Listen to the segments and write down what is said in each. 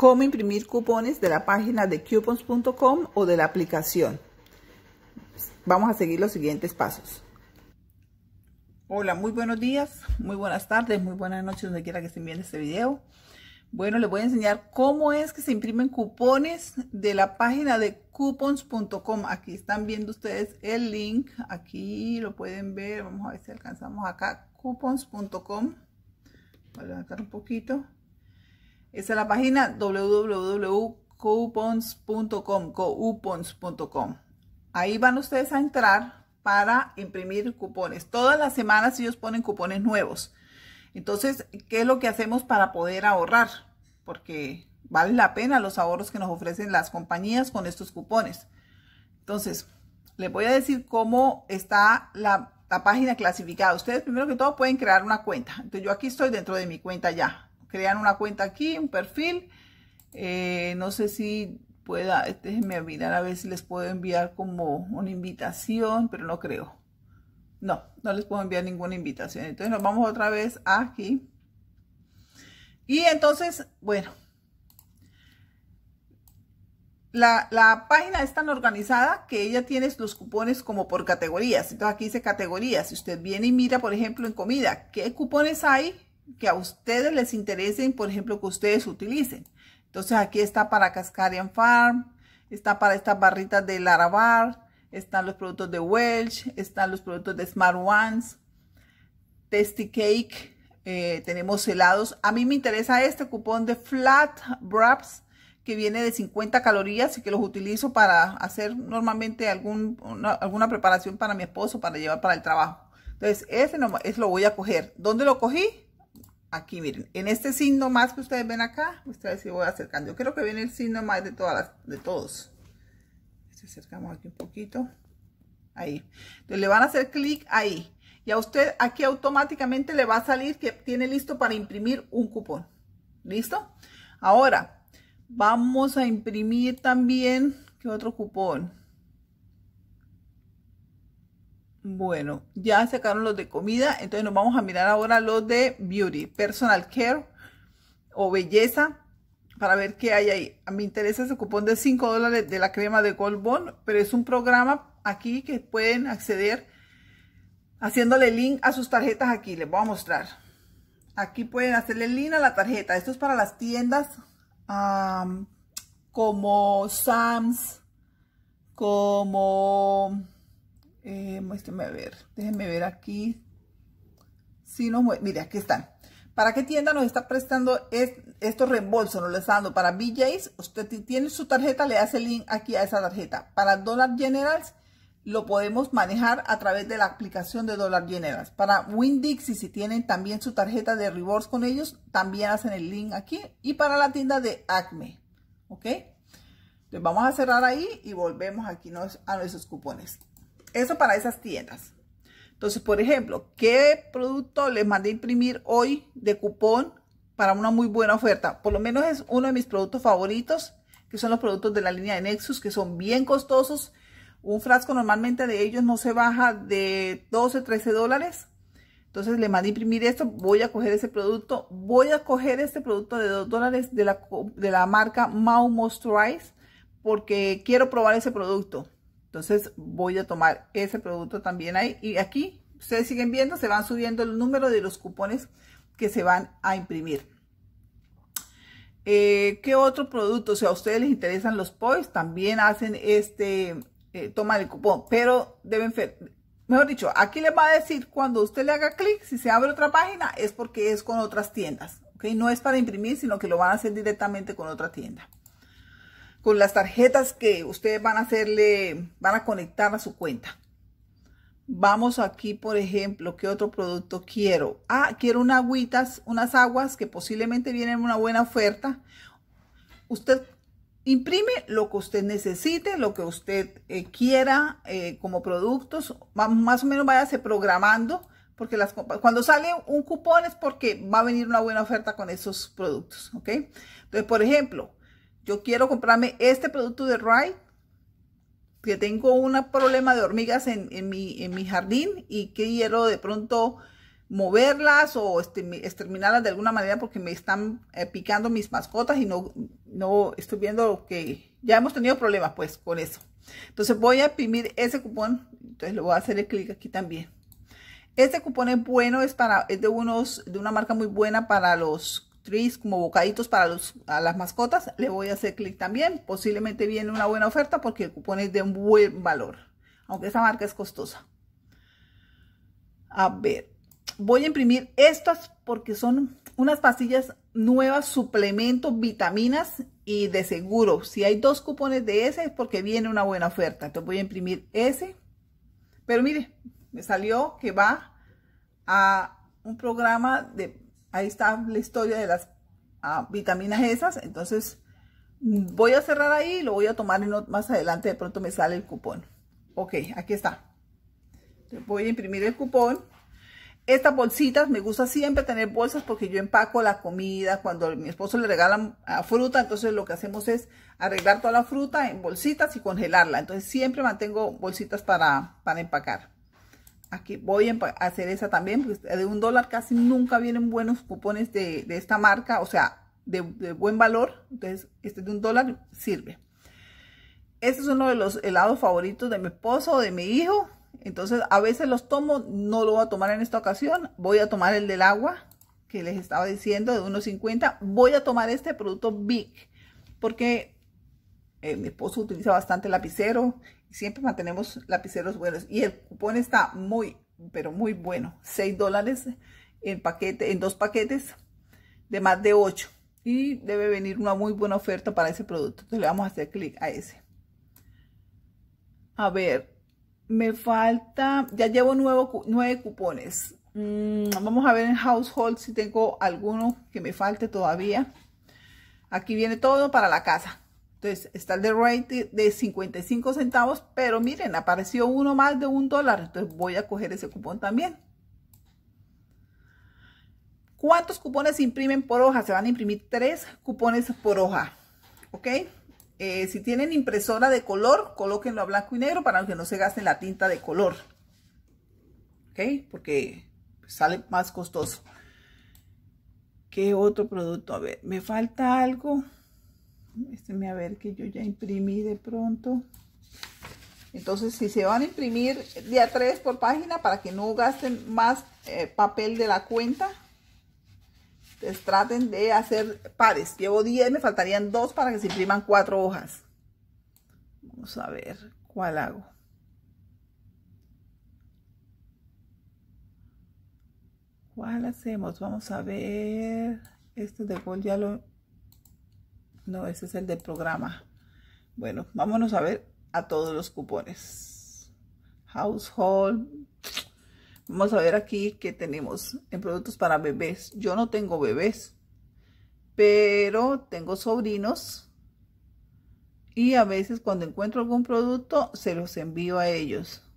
cómo imprimir cupones de la página de coupons.com o de la aplicación. Vamos a seguir los siguientes pasos. Hola, muy buenos días, muy buenas tardes, muy buenas noches, donde quiera que estén viendo este video. Bueno, les voy a enseñar cómo es que se imprimen cupones de la página de coupons.com. Aquí están viendo ustedes el link, aquí lo pueden ver, vamos a ver si alcanzamos acá, coupons.com. Voy a levantar un poquito. Esa es la página www.coupons.com, coupons.com. Ahí van ustedes a entrar para imprimir cupones. Todas las semanas ellos ponen cupones nuevos. Entonces, ¿qué es lo que hacemos para poder ahorrar? Porque vale la pena los ahorros que nos ofrecen las compañías con estos cupones. Entonces, les voy a decir cómo está la, la página clasificada. Ustedes primero que todo pueden crear una cuenta. Entonces, yo aquí estoy dentro de mi cuenta ya Crean una cuenta aquí, un perfil. Eh, no sé si pueda, este, déjenme mirar a ver si les puedo enviar como una invitación, pero no creo. No, no les puedo enviar ninguna invitación. Entonces nos vamos otra vez aquí. Y entonces, bueno, la, la, página es tan organizada que ella tiene los cupones como por categorías. Entonces aquí dice categorías. Si usted viene y mira, por ejemplo, en comida, ¿qué cupones hay? que a ustedes les interesen, por ejemplo, que ustedes utilicen. Entonces aquí está para Cascarian Farm, está para estas barritas de Larabar, están los productos de Welch, están los productos de Smart Ones, Tasty Cake, eh, tenemos helados. A mí me interesa este cupón de Flat Wraps que viene de 50 calorías y que los utilizo para hacer normalmente alguna preparación para mi esposo, para llevar para el trabajo. Entonces, ese es lo voy a coger. ¿Dónde lo cogí? aquí miren, en este signo más que ustedes ven acá, ustedes se voy acercando. Yo creo que viene el signo más de todas de todos. Se este acercamos aquí un poquito. Ahí. Entonces le van a hacer clic ahí. Y a usted aquí automáticamente le va a salir que tiene listo para imprimir un cupón. ¿Listo? Ahora, vamos a imprimir también, ¿qué otro cupón? Bueno, ya sacaron los de comida, entonces nos vamos a mirar ahora los de beauty, personal care o belleza para ver qué hay ahí. A Me interesa ese cupón de 5 dólares de la crema de Gold pero es un programa aquí que pueden acceder haciéndole link a sus tarjetas aquí. Les voy a mostrar. Aquí pueden hacerle link a la tarjeta. Esto es para las tiendas como Sam's, como eh, muéstrame a ver, déjenme ver aquí. Si no, mire, aquí están. ¿Para qué tienda nos está prestando es, estos reembolsos? Nos lo está dando para BJ's. Usted tiene su tarjeta, le hace el link aquí a esa tarjeta. Para Dollar Generals lo podemos manejar a través de la aplicación de Dollar Generals. Para y si tienen también su tarjeta de rewards con ellos, también hacen el link aquí. Y para la tienda de Acme, ¿ok? Entonces vamos a cerrar ahí y volvemos aquí a nuestros cupones. Eso para esas tiendas. Entonces, por ejemplo, ¿qué producto les mandé imprimir hoy de cupón para una muy buena oferta? Por lo menos es uno de mis productos favoritos, que son los productos de la línea de Nexus, que son bien costosos. Un frasco normalmente de ellos no se baja de 12, 13 dólares. Entonces le mandé imprimir esto, voy a coger ese producto. Voy a coger este producto de 2 dólares de la, marca Mau Moisturize porque quiero probar ese producto. Entonces voy a tomar ese producto también ahí. Y aquí, ustedes siguen viendo, se van subiendo el número de los cupones que se van a imprimir. Eh, ¿Qué otro producto? O sea, a ustedes les interesan los POIs, también hacen este, eh, toman el cupón. Pero deben, mejor dicho, aquí les va a decir cuando usted le haga clic, si se abre otra página, es porque es con otras tiendas. ¿okay? No es para imprimir, sino que lo van a hacer directamente con otra tienda con las tarjetas que ustedes van a hacerle, van a conectar a su cuenta. Vamos aquí, por ejemplo, ¿qué otro producto quiero? Ah, quiero unas agüitas, unas aguas que posiblemente vienen una buena oferta. Usted imprime lo que usted necesite, lo que usted eh, quiera eh, como productos. Más o menos váyase programando, porque las, cuando sale un cupón es porque va a venir una buena oferta con esos productos, ¿ok? Entonces, por ejemplo, yo quiero comprarme este producto de Rye, que tengo un problema de hormigas en, mi, jardín y quiero de pronto moverlas o este, exterminarlas de alguna manera porque me están eh, picando mis mascotas y no, no estoy viendo que ya hemos tenido problemas pues con eso. Entonces voy a imprimir ese cupón, entonces le voy a hacer el clic aquí también. Este cupón es bueno, es para de unos de una marca muy buena para los como bocaditos para las mascotas, le voy a hacer clic también. Posiblemente viene una buena oferta porque el cupón es de un buen valor, aunque esa marca es costosa. A ver, voy a imprimir estas porque son unas pastillas nuevas, suplementos, vitaminas y de seguro. Si hay dos cupones de ese es porque viene una buena oferta. Entonces voy a imprimir ese. Pero mire, me salió que va a un programa de ahí está la historia de las ah, vitaminas esas. Entonces voy a cerrar ahí, y lo voy a tomar más adelante, de pronto me sale el cupón. Ok, aquí está. Voy a imprimir el cupón. Estas bolsitas, me gusta siempre tener bolsas porque yo empaco la comida. Cuando mi esposo le regala ah, fruta, entonces lo que hacemos es arreglar toda la fruta en bolsitas y congelarla. Entonces siempre mantengo bolsitas para, para empacar. Aquí voy a hacer esa también, porque de un dólar casi nunca vienen buenos cupones de, esta marca, o sea, de, buen valor. Entonces, este de un dólar sirve. Este es uno de los helados favoritos de mi esposo o de mi hijo. Entonces, a veces los tomo, no lo voy a tomar en esta ocasión. Voy a tomar el del agua, que les estaba diciendo, de 1.50. Voy a tomar este producto Big, porque eh, mi esposo utiliza bastante lapicero Siempre mantenemos lapiceros buenos. Y el cupón está muy, pero muy bueno. 6 dólares en, paquete, en dos paquetes de más de 8. Y debe venir una muy buena oferta para ese producto. Entonces le vamos a hacer clic a ese. A ver, me falta, ya llevo nueve cupones. Mm, vamos a ver en Household si tengo alguno que me falte todavía. Aquí viene todo para la casa. Entonces, está el de rate de 55 centavos, pero miren, apareció uno más de un dólar. Entonces, voy a coger ese cupón también. ¿Cuántos cupones se imprimen por hoja? Se van a imprimir tres cupones por hoja. ¿Ok? Eh, si tienen impresora de color, colóquenlo a blanco y negro para que no se gasten la tinta de color. ¿Ok? Porque sale más costoso. ¿Qué otro producto? A ver, me falta algo este me a ver que yo ya imprimí de pronto entonces si se van a imprimir día 3 por página para que no gasten más eh, papel de la cuenta entonces pues traten de hacer pares llevo 10 me faltarían 2 para que se impriman 4 hojas vamos a ver cuál hago cuál hacemos vamos a ver este de gol ya lo no, ese es el del programa. Bueno, vámonos a ver a todos los cupones. Household. Vamos a ver aquí qué tenemos en productos para bebés. Yo no tengo bebés, pero tengo sobrinos. Y a veces cuando encuentro algún producto, se los envío a ellos.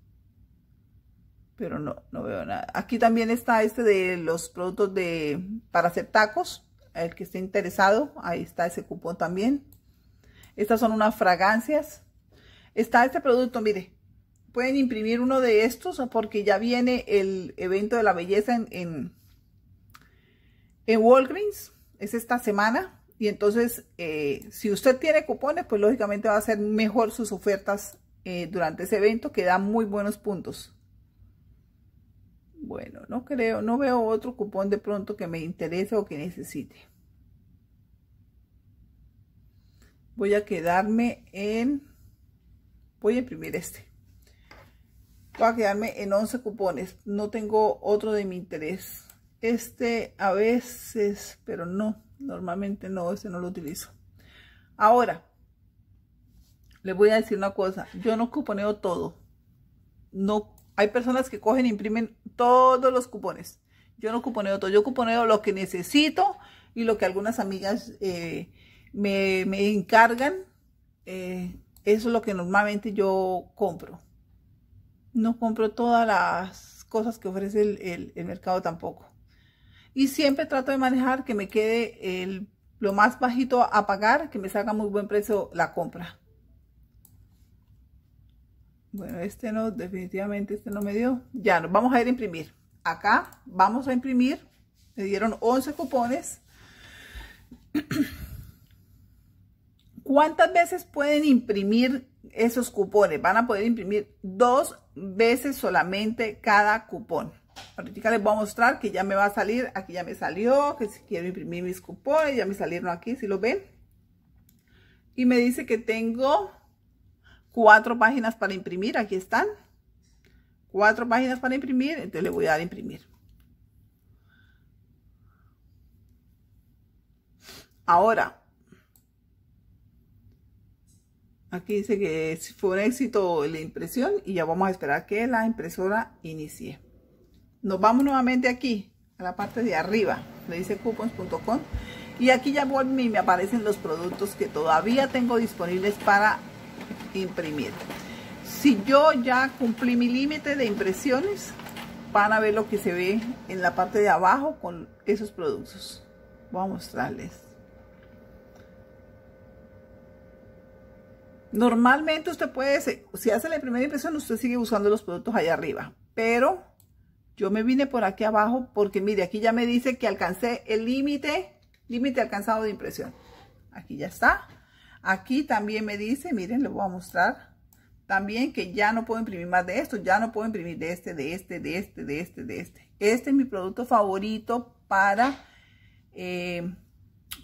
Pero no, no veo nada. Aquí también está este de los productos de, para hacer tacos el que esté interesado, ahí está ese cupón también. Estas son unas fragancias. Está este producto, mire, pueden imprimir uno de estos porque ya viene el evento de la belleza en, en, Walgreens, es esta semana. Y entonces, eh, si usted tiene cupones, pues lógicamente va a ser mejor sus ofertas eh, durante ese evento que dan muy buenos puntos. Bueno, no creo, no veo otro cupón de pronto que me interese o que necesite. Voy a quedarme en, voy a imprimir este. Voy a quedarme en 11 cupones. No tengo otro de mi interés. Este a veces, pero no, normalmente no, este no lo utilizo. Ahora, les voy a decir una cosa. Yo no cuponeo todo. No hay personas que cogen e imprimen todos los cupones. Yo no cuponeo todo, yo cuponeo lo que necesito y lo que algunas amigas eh, me, encargan. Eh, eso es lo que normalmente yo compro. No compro todas las cosas que ofrece el, mercado tampoco. Y siempre trato de manejar que me quede lo más bajito a pagar, que me salga muy buen precio la compra. Bueno, este no, definitivamente este no me dio. Ya, nos vamos a ir a imprimir. Acá vamos a imprimir. Me dieron 11 cupones. ¿Cuántas veces pueden imprimir esos cupones? Van a poder imprimir dos veces solamente cada cupón. Ahorita les voy a mostrar que ya me va a salir, aquí ya me salió, que si quiero imprimir mis cupones, ya me salieron aquí, si lo ven. Y me dice que tengo cuatro páginas para imprimir. Aquí están. Cuatro páginas para imprimir. Entonces le voy a dar imprimir. Ahora, aquí dice que fue un éxito la impresión y ya vamos a esperar que la impresora inicie. Nos vamos nuevamente aquí, a la parte de arriba, le dice coupons.com. Y aquí ya voy, me aparecen los productos que todavía tengo disponibles para imprimir. Si yo ya cumplí mi límite de impresiones, van a ver lo que se ve en la parte de abajo con esos productos. Voy a mostrarles. Normalmente usted puede, si hace la primera impresión, usted sigue usando los productos allá arriba. Pero yo me vine por aquí abajo porque mire, aquí ya me dice que alcancé el límite, límite alcanzado de impresión. Aquí ya está. Aquí también me dice, miren, les voy a mostrar también que ya no puedo imprimir más de esto, ya no puedo imprimir de este, de este, de este, de este, de este. Este es mi producto favorito para, eh,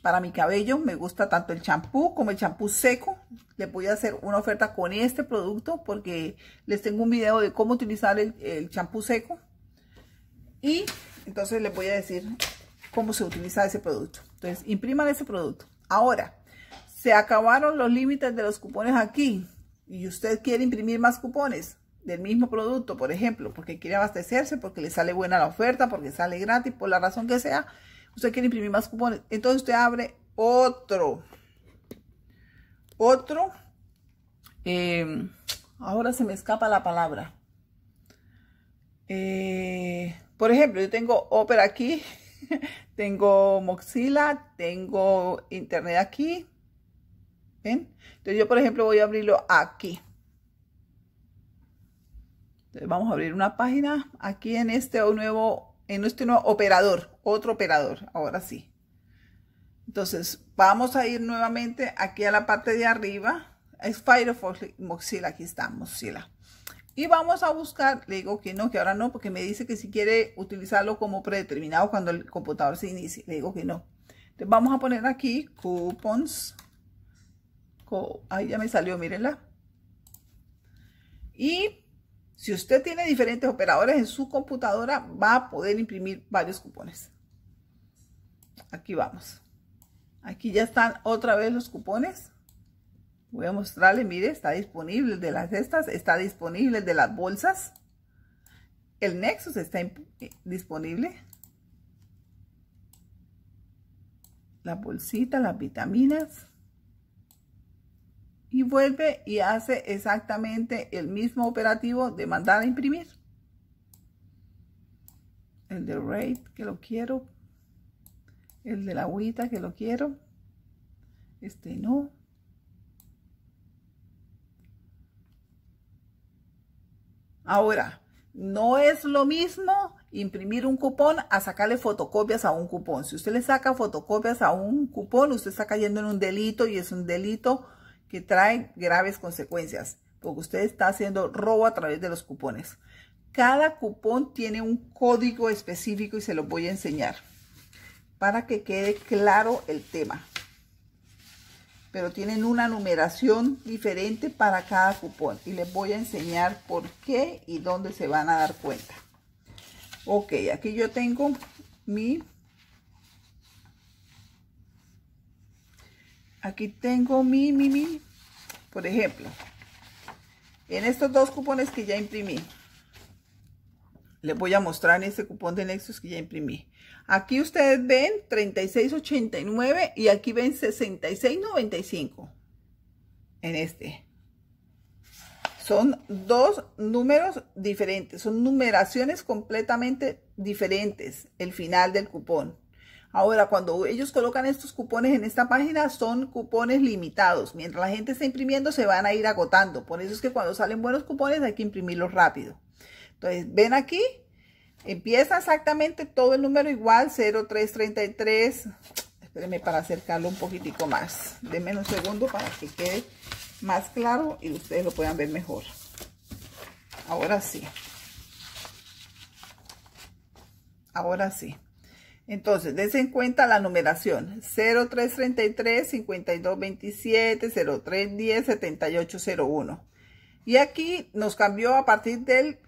para mi cabello. Me gusta tanto el champú como el champú seco. Les voy a hacer una oferta con este producto porque les tengo un video de cómo utilizar el champú seco. Y entonces les voy a decir cómo se utiliza ese producto. Entonces, impriman ese producto. Ahora, se acabaron los límites de los cupones aquí y usted quiere imprimir más cupones del mismo producto, por ejemplo, porque quiere abastecerse, porque le sale buena la oferta, porque sale gratis, por la razón que sea, usted quiere imprimir más cupones. Entonces usted abre otro, otro, em, ahora se me escapa la palabra. Eh, por ejemplo, yo tengo Opera aquí, tengo Moxila, tengo Internet aquí, entonces yo, por ejemplo, voy a abrirlo aquí. Entonces vamos a abrir una página aquí en este nuevo, en este nuevo operador, otro operador, ahora sí. Entonces vamos a ir nuevamente aquí a la parte de arriba. Es Firefox Mozilla, aquí está Mozilla. Y vamos a buscar, le digo que no, que ahora no, porque me dice que si quiere utilizarlo como predeterminado cuando el computador se inicie. Le digo que no. Entonces vamos a poner aquí coupons ahí ya me salió, mírenla. Y si usted tiene diferentes operadores en su computadora, va a poder imprimir varios cupones. Aquí vamos. Aquí ya están otra vez los cupones. Voy a mostrarle, mire, está disponible de las cestas, está disponible de las bolsas. El Nexus está eh, disponible. La bolsita, las vitaminas y vuelve y hace exactamente el mismo operativo de mandar a imprimir. El de rate que lo quiero. El de la agüita que lo quiero. Este no. Ahora, no es lo mismo imprimir un cupón a sacarle fotocopias a un cupón. Si usted le saca fotocopias a un cupón, usted está cayendo en un delito y es un delito que traen graves consecuencias, porque usted está haciendo robo a través de los cupones. Cada cupón tiene un código específico y se los voy a enseñar para que quede claro el tema. Pero tienen una numeración diferente para cada cupón y les voy a enseñar por qué y dónde se van a dar cuenta. Ok, aquí yo tengo mi aquí tengo mi, mi, mi, por ejemplo, en estos dos cupones que ya imprimí, les voy a mostrar este cupón de Nexus que ya imprimí. Aquí ustedes ven 36.89 y aquí ven 66.95 en este. Son dos números diferentes, son numeraciones completamente diferentes el final del cupón. Ahora, cuando ellos colocan estos cupones en esta página, son cupones limitados. Mientras la gente está imprimiendo, se van a ir agotando. Por eso es que cuando salen buenos cupones, hay que imprimirlos rápido. Entonces, ven aquí, empieza exactamente todo el número igual, 0333. Espérenme para acercarlo un poquitico más. Denme un segundo para que quede más claro y ustedes lo puedan ver mejor. Ahora sí. Ahora sí. Entonces, dense en cuenta la numeración 0333 5227 0310 7801. Y aquí nos cambió a partir del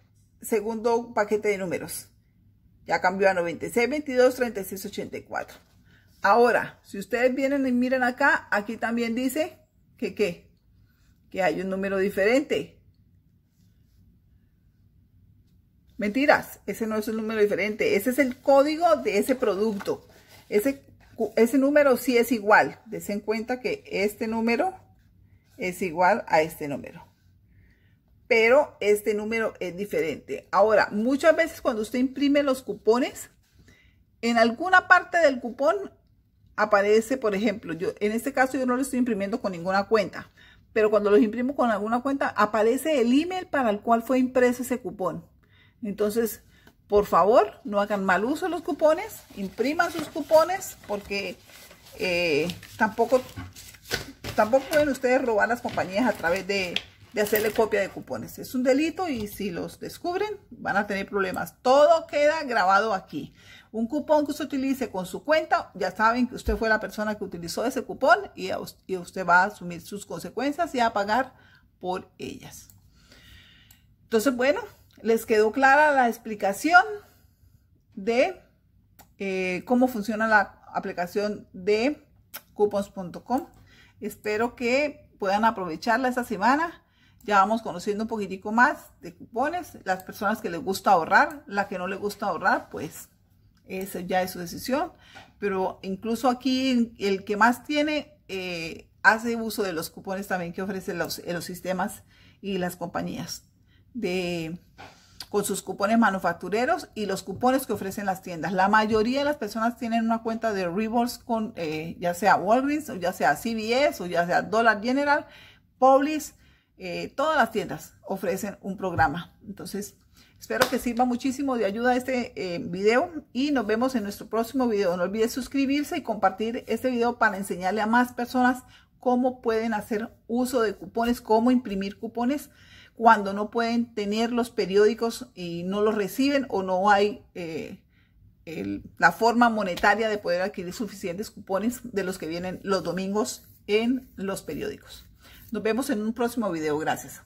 segundo paquete de números. Ya cambió a 9622 22 Ahora, si ustedes vienen y miran acá, aquí también dice que qué, que hay un número diferente. Mentiras, ese no es un número diferente. Ese es el código de ese producto. Ese, ese número sí es igual. en cuenta que este número es igual a este número. Pero este número es diferente. Ahora, muchas veces cuando usted imprime los cupones, en alguna parte del cupón aparece, por ejemplo, yo en este caso yo no lo estoy imprimiendo con ninguna cuenta, pero cuando los imprimo con alguna cuenta aparece el email para el cual fue impreso ese cupón. Entonces, por favor, no hagan mal uso de los cupones, impriman sus cupones porque eh, tampoco, tampoco pueden ustedes robar las compañías a través de, hacerle copia de cupones. Es un delito y si los descubren van a tener problemas. Todo queda grabado aquí. Un cupón que usted utilice con su cuenta, ya saben que usted fue la persona que utilizó ese cupón y usted va a asumir sus consecuencias y a pagar por ellas. Entonces, bueno, ¿Les quedó clara la explicación de eh, cómo funciona la aplicación de coupons.com? Espero que puedan aprovecharla esta semana. Ya vamos conociendo un poquitico más de cupones. Las personas que les gusta ahorrar, la que no les gusta ahorrar, pues esa ya es su decisión. Pero incluso aquí el que más tiene eh, hace uso de los cupones también que ofrecen los sistemas y las compañías de con sus cupones manufactureros y los cupones que ofrecen las tiendas. La mayoría de las personas tienen una cuenta de Rewards con eh, ya sea Walgreens o ya sea CVS o ya sea Dollar General, Publis, eh, todas las tiendas ofrecen un programa. Entonces, espero que sirva muchísimo de ayuda este eh, video y nos vemos en nuestro próximo video. No olvides suscribirse y compartir este video para enseñarle a más personas cómo pueden hacer uso de cupones, cómo imprimir cupones cuando no pueden tener los periódicos y no los reciben o no hay eh, la forma monetaria de poder adquirir suficientes cupones de los que vienen los domingos en los periódicos. Nos vemos en un próximo video. Gracias.